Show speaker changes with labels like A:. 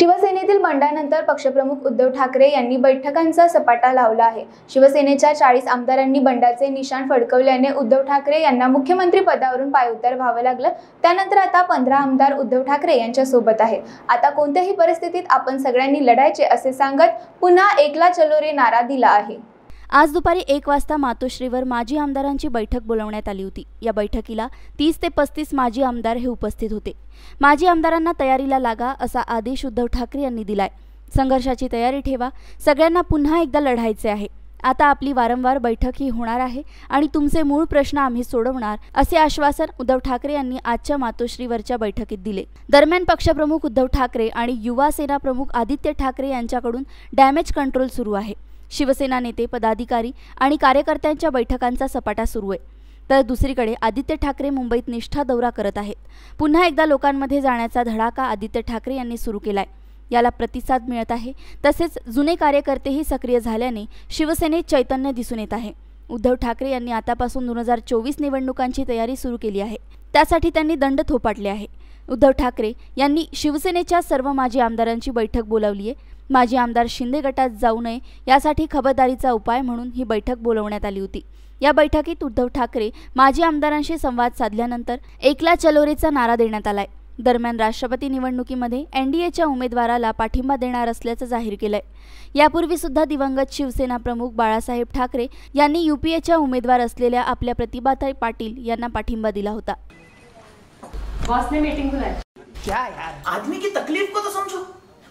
A: शिवसेनेतील बंडानंतर पक्षप्रमुख उद्धव ठाकरे यांनी बैठकांचा सपाटा लावला आहे शिवसेनेच्या चाळीस आमदारांनी बंडाचे निशाण फडकवल्याने उद्धव ठाकरे यांना मुख्यमंत्री पदावरून पायउतार व्हावं लागलं त्यानंतर आता पंधरा आमदार उद्धव ठाकरे यांच्या सोबत आहे आता कोणत्याही परिस्थितीत आपण सगळ्यांनी लढायचे असे सांगत पुन्हा एकला चलोरे नारा दिला आहे आज दुपारी एक वाजता मातोश्रीवर माजी
B: आमदारांची बैठक बोलवण्यात आली होती या बैठकीला तीस ते पस्तीस माजी आमदार हे उपस्थित होते माजी आमदारांना तयारीला लागा असा आदेश उद्धव ठाकरे यांनी दिलाय संघर्षाची तयारी ठेवा सगळ्यांना पुन्हा एकदा लढायचे आहे आता आपली वारंवार बैठक ही होणार आहे आणि तुमचे मूळ प्रश्न आम्ही सोडवणार असे आश्वासन उद्धव ठाकरे यांनी आजच्या मातोश्रीवरच्या बैठकीत दिले दरम्यान पक्षप्रमुख उद्धव ठाकरे आणि युवा सेना प्रमुख आदित्य ठाकरे यांच्याकडून डॅमेज कंट्रोल सुरू आहे शिवसेना नेते पदाधिकारी आणि कार्यकर्त्यांच्या बैठकांचा सपाटा सुरू आहे तर दुसरीकडे आदित्य ठाकरे मुंबईत निष्ठा दौरा करत आहेत पुन्हा एकदा लोकांमध्ये जाण्याचा धडाका आदित्य ठाकरे यांनी सुरू केला आहे याला प्रतिसाद मिळत आहे तसेच जुने कार्यकर्तेही सक्रिय झाल्याने शिवसेनेत चैतन्य दिसून येत आहे उद्धव ठाकरे यांनी आतापासून दोन हजार चोवीस निवडणुकांची तयारी सुरू केली आहे त्यासाठी त्यांनी दंड थोपाटले आहे उद्धव ठाकरे यांनी शिवसेनेच्या सर्व माजी आमदारांची बैठक बोलावली आहे माजी आमदार शिंदे गटात जाऊ नये यासाठी खबरदारीचा उपाय म्हणून ही बैठक बोलवण्यात आली होती या बैठकीत उद्धव ठाकरे माजी आमदारांशी संवाद साधल्यानंतर एकला चलोरेचा नारा देण्यात आलाय दरम्यान राष्ट्रपती निवडणुकीमध्ये एनडीएच्या उमेदवाराला पाठिंबा देणार असल्याचं जाहीर केलंय यापूर्वी सुद्धा दिवंगत शिवसेना प्रमुख बाळासाहेब ठाकरे यांनी युपीएच्या उमेदवार असलेल्या आपल्या प्रतिभाताई पाटील यांना पाठिंबा दिला होता
C: मीटिंग
A: यार आदमी की तकलीफ को तो समझो